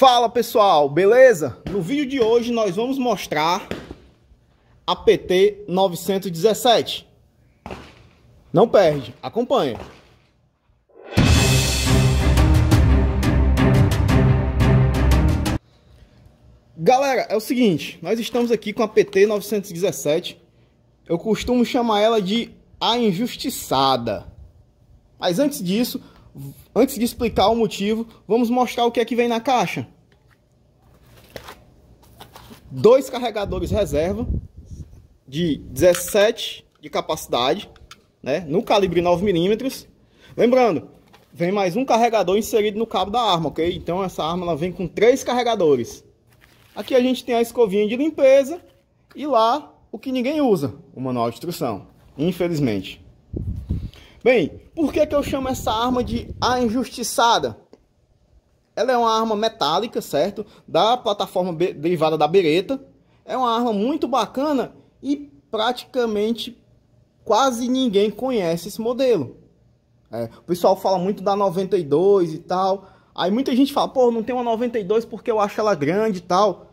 Fala pessoal, beleza? No vídeo de hoje nós vamos mostrar a PT 917. Não perde, acompanha. Galera, é o seguinte, nós estamos aqui com a PT 917. Eu costumo chamar ela de a injustiçada. Mas antes disso, antes de explicar o motivo, vamos mostrar o que é que vem na caixa. Dois carregadores reserva de 17 de capacidade, né, no calibre 9mm. Lembrando, vem mais um carregador inserido no cabo da arma, ok? Então essa arma ela vem com três carregadores. Aqui a gente tem a escovinha de limpeza e lá o que ninguém usa, o manual de instrução, infelizmente. Bem, por que, que eu chamo essa arma de a injustiçada? Ela é uma arma metálica, certo? Da plataforma derivada da bereta. É uma arma muito bacana e praticamente quase ninguém conhece esse modelo. É, o pessoal fala muito da 92 e tal. Aí muita gente fala, pô, não tem uma 92 porque eu acho ela grande e tal.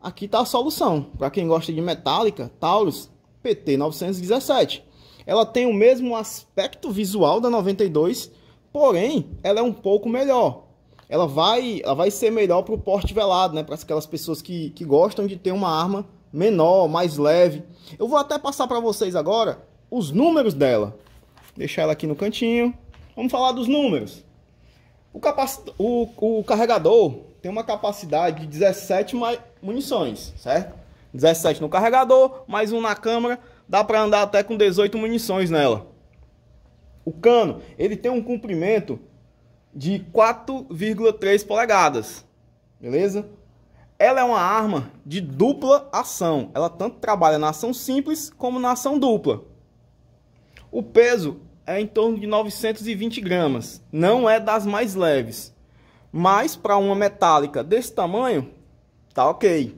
Aqui tá a solução. Para quem gosta de metálica, Taurus PT 917. Ela tem o mesmo aspecto visual da 92, porém ela é um pouco melhor. Ela vai, ela vai ser melhor para o porte velado, né? Para aquelas pessoas que, que gostam de ter uma arma menor, mais leve. Eu vou até passar para vocês agora os números dela. Deixar ela aqui no cantinho. Vamos falar dos números. O, capac... o, o carregador tem uma capacidade de 17 munições, certo? 17 no carregador, mais um na câmera dá para andar até com 18 munições nela. O cano, ele tem um comprimento de 4,3 polegadas, beleza? Ela é uma arma de dupla ação. Ela tanto trabalha na ação simples como na ação dupla. O peso é em torno de 920 gramas. Não é das mais leves. Mas para uma metálica desse tamanho, tá ok.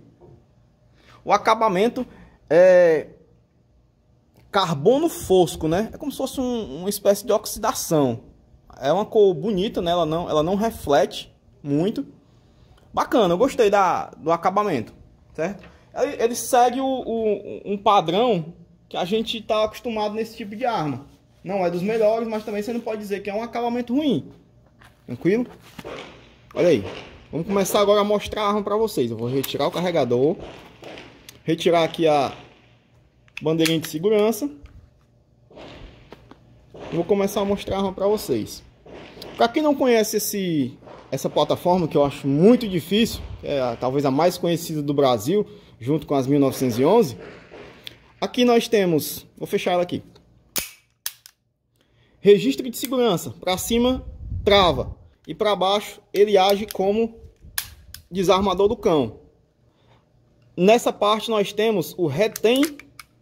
O acabamento é carbono fosco, né? É como se fosse um, uma espécie de oxidação. É uma cor bonita, né? Ela não, ela não reflete muito. Bacana, eu gostei da, do acabamento, certo? Ele, ele segue o, o, um padrão que a gente está acostumado nesse tipo de arma. Não é dos melhores, mas também você não pode dizer que é um acabamento ruim. Tranquilo? Olha aí. Vamos começar agora a mostrar a arma para vocês. Eu vou retirar o carregador. Retirar aqui a, bandeirinha de segurança. vou começar a mostrar para vocês. Para quem não conhece esse, essa plataforma, que eu acho muito difícil, é talvez a mais conhecida do Brasil, junto com as 1911, aqui nós temos, vou fechar ela aqui, registro de segurança, para cima trava e para baixo ele age como desarmador do cão. Nessa parte nós temos o retém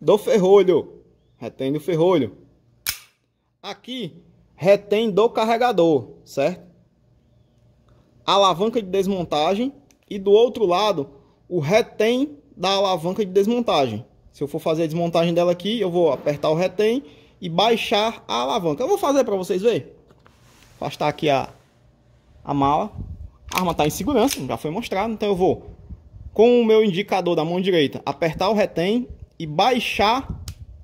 do ferrolho, retém do ferrolho. Aqui, retém do carregador, certo? Alavanca de desmontagem e do outro lado, o retém da alavanca de desmontagem. Se eu for fazer a desmontagem dela aqui, eu vou apertar o retém e baixar a alavanca. Eu vou fazer para vocês verem. Afastar aqui a, a mala. A arma está em segurança, já foi mostrado, então eu vou com o meu indicador da mão direita apertar o retém e baixar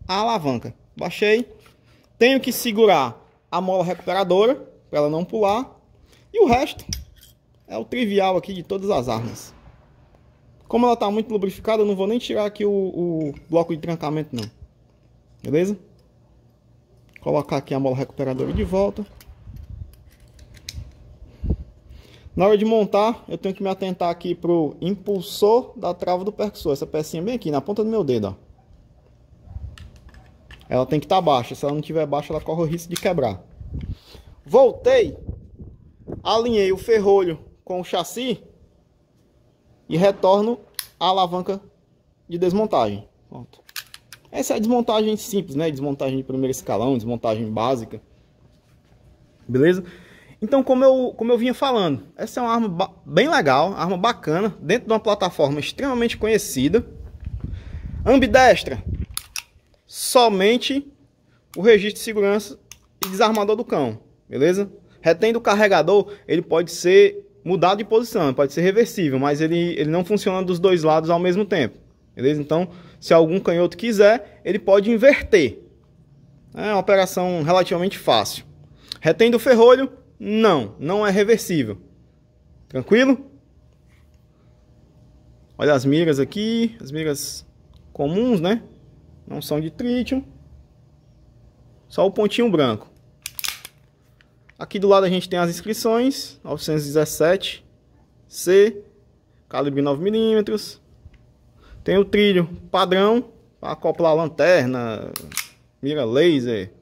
a alavanca. Baixei. Tenho que segurar a mola recuperadora para ela não pular. E o resto é o trivial aqui de todas as armas. Como ela está muito lubrificada, eu não vou nem tirar aqui o, o bloco de trancamento não. Beleza? Colocar aqui a mola recuperadora de volta. Na hora de montar, eu tenho que me atentar aqui para o impulsor da trava do percussor. Essa pecinha bem aqui, na ponta do meu dedo. Ó. Ela tem que estar tá baixa. Se ela não tiver baixa, ela corre o risco de quebrar. Voltei. Alinhei o ferrolho com o chassi. E retorno à alavanca de desmontagem. Pronto. Essa é a desmontagem simples, né? Desmontagem de primeiro escalão, desmontagem básica. Beleza? Então, como eu, como eu vinha falando, essa é uma arma bem legal, arma bacana, dentro de uma plataforma extremamente conhecida. Ambidestra, somente o registro de segurança e desarmador do cão, beleza? Retendo o carregador, ele pode ser mudado de posição, pode ser reversível, mas ele, ele não funciona dos dois lados ao mesmo tempo, beleza? Então, se algum canhoto quiser, ele pode inverter. É uma operação relativamente fácil. Retendo o ferrolho, não, não é reversível. Tranquilo? Olha as miras aqui, as miras comuns, né? Não são de tritium. Só o pontinho branco. Aqui do lado a gente tem as inscrições, 917 C, calibre 9mm. Tem o trilho padrão, para acoplar lanterna, mira laser.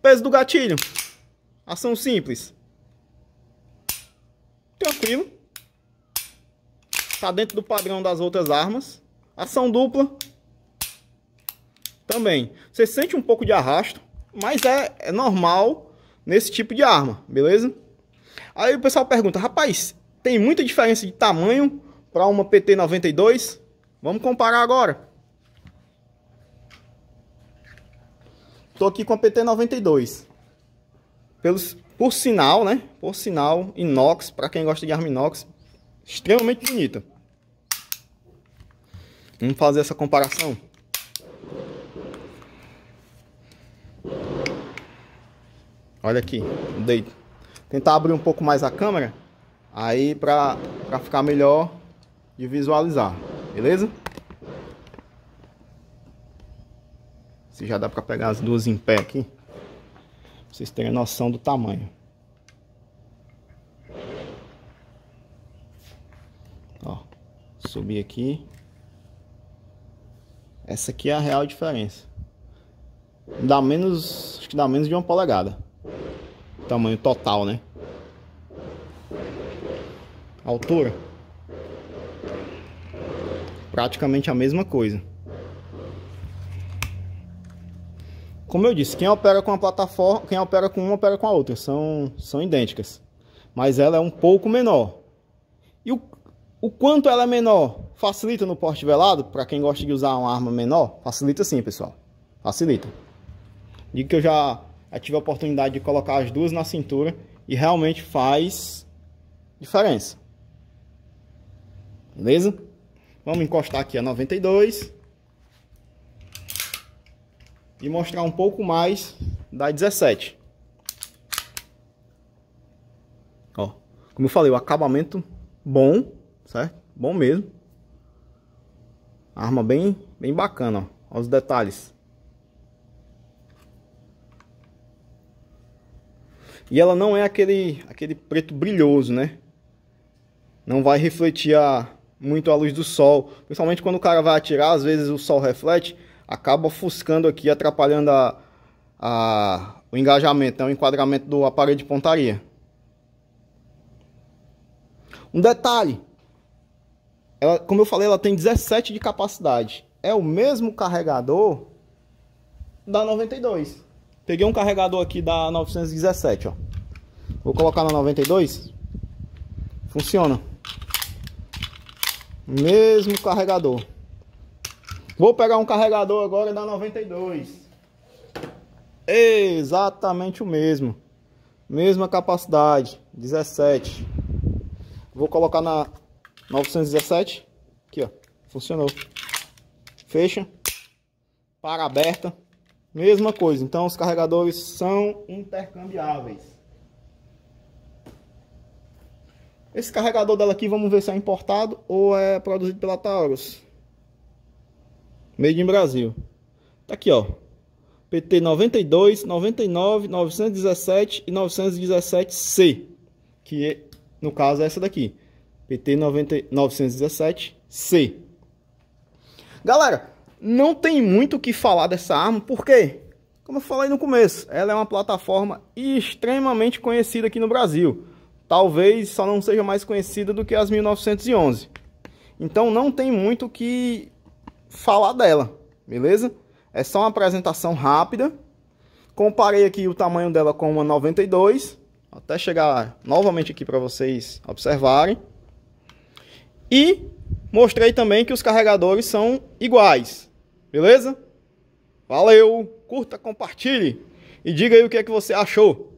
Peso do gatilho, Ação simples. Tranquilo. Está dentro do padrão das outras armas. Ação dupla. Também. Você sente um pouco de arrasto, mas é, é normal nesse tipo de arma, beleza? Aí o pessoal pergunta, rapaz, tem muita diferença de tamanho para uma PT-92? Vamos comparar agora. Estou aqui com a PT-92 pelos, por sinal, né? Por sinal, inox, para quem gosta de arma inox, extremamente bonita. Vamos fazer essa comparação. Olha aqui, deito. Tentar abrir um pouco mais a câmera, aí para ficar melhor de visualizar, beleza? Se já dá para pegar as duas em pé aqui vocês terem noção do tamanho. Ó, subir aqui. Essa aqui é a real diferença. Dá menos, acho que dá menos de uma polegada. Tamanho total, né? Altura. Praticamente a mesma coisa. Como eu disse, quem opera com uma plataforma, quem opera com uma opera com a outra, são, são idênticas. Mas ela é um pouco menor. E o, o quanto ela é menor facilita no porte velado? Para quem gosta de usar uma arma menor, facilita sim, pessoal. Facilita. Digo que eu já tive a oportunidade de colocar as duas na cintura e realmente faz diferença. Beleza? Vamos encostar aqui a 92 e mostrar um pouco mais da 17. Ó, como eu falei, o acabamento bom, certo? Bom mesmo. Arma bem, bem bacana, ó. Olha os detalhes. E ela não é aquele, aquele preto brilhoso, né? Não vai refletir a, muito a luz do sol. Principalmente quando o cara vai atirar, às vezes o sol reflete acaba ofuscando aqui, atrapalhando a, a, o engajamento, né, o enquadramento do aparelho de pontaria. Um detalhe, ela, como eu falei, ela tem 17 de capacidade. É o mesmo carregador da 92. Peguei um carregador aqui da 917, ó. Vou colocar na 92. Funciona. Mesmo carregador. Vou pegar um carregador agora da 92. Exatamente o mesmo. Mesma capacidade, 17. Vou colocar na 917. Aqui, ó. Funcionou. Fecha. Para aberta. Mesma coisa. Então, os carregadores são intercambiáveis. Esse carregador dela aqui, vamos ver se é importado ou é produzido pela Taurus. Made in Brasil. Tá aqui, ó. PT 92, 99, 917 e 917C, que é, no caso é essa daqui. PT 917C. Galera, não tem muito o que falar dessa arma, porque, como eu falei no começo, ela é uma plataforma extremamente conhecida aqui no Brasil. Talvez só não seja mais conhecida do que as 1911. Então não tem muito o que falar dela, beleza? É só uma apresentação rápida. Comparei aqui o tamanho dela com uma 92, até chegar novamente aqui para vocês observarem. E mostrei também que os carregadores são iguais, beleza? Valeu, curta, compartilhe e diga aí o que é que você achou.